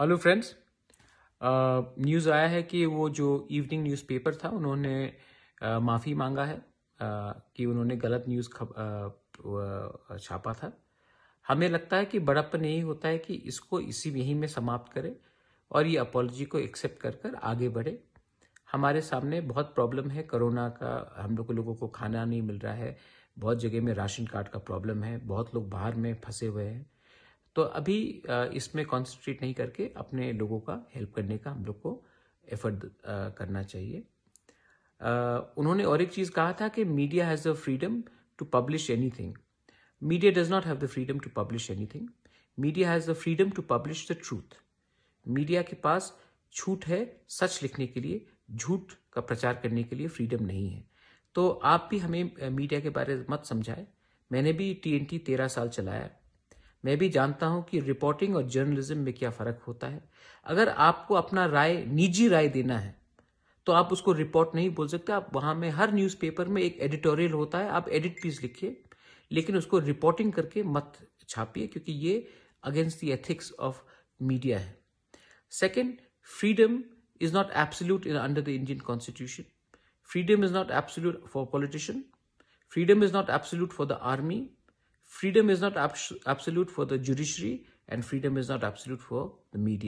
Hello friends news आया है कि वो जो इवनिंग न्यूज़पेपर था उन्होंने uh, माफ़ी मांगा है आ, uh, कि उन्होंने गलत न्यूज़ uh, छापा था हमें लगता है कि बड़प्पन यही होता है कि इसको इसी यहीं में समाप्त करें और ये अपॉलॉजी को एक्सेप्ट कर कर आगे बढ़े हमारे सामने बहुत प्रॉब्लम है कोरोना का हम लोग लोगों को खाना नहीं मिल रहा है बहुत जगह में राशन कार्ड का प्रॉब्लम है बहुत लोग बाहर में फंसे हुए हैं तो अभी इसमें कॉन्सेंट्रेट नहीं करके अपने लोगों का हेल्प करने का हम लोग को एफर्ट करना चाहिए उन्होंने और एक चीज़ कहा था कि media has the freedom to publish anything media does not have the freedom to publish anything media has the freedom to publish the truth media के पास छूट है सच लिखने के लिए झूठ का प्रचार करने के लिए फ्रीडम नहीं है तो आप भी हमें मीडिया के बारे में मत समझाएं मैंने भी टी एन टी तेरह साल चलाया मैं भी जानता हूं कि रिपोर्टिंग और जर्नलिज्म में क्या फर्क होता है अगर आपको अपना राय निजी राय देना है तो आप उसको रिपोर्ट नहीं बोल सकते आप वहां में हर न्यूज़पेपर में एक एडिटोरियल होता है आप एडिट पीस लिखिए लेकिन उसको रिपोर्टिंग करके मत छापिए क्योंकि ये against the ethics of media है second freedom is not absolute in under the Indian constitution freedom is not absolute for politician freedom is not absolute for the army freedom is not abs absolute for the judiciary and freedom is not absolute for the media.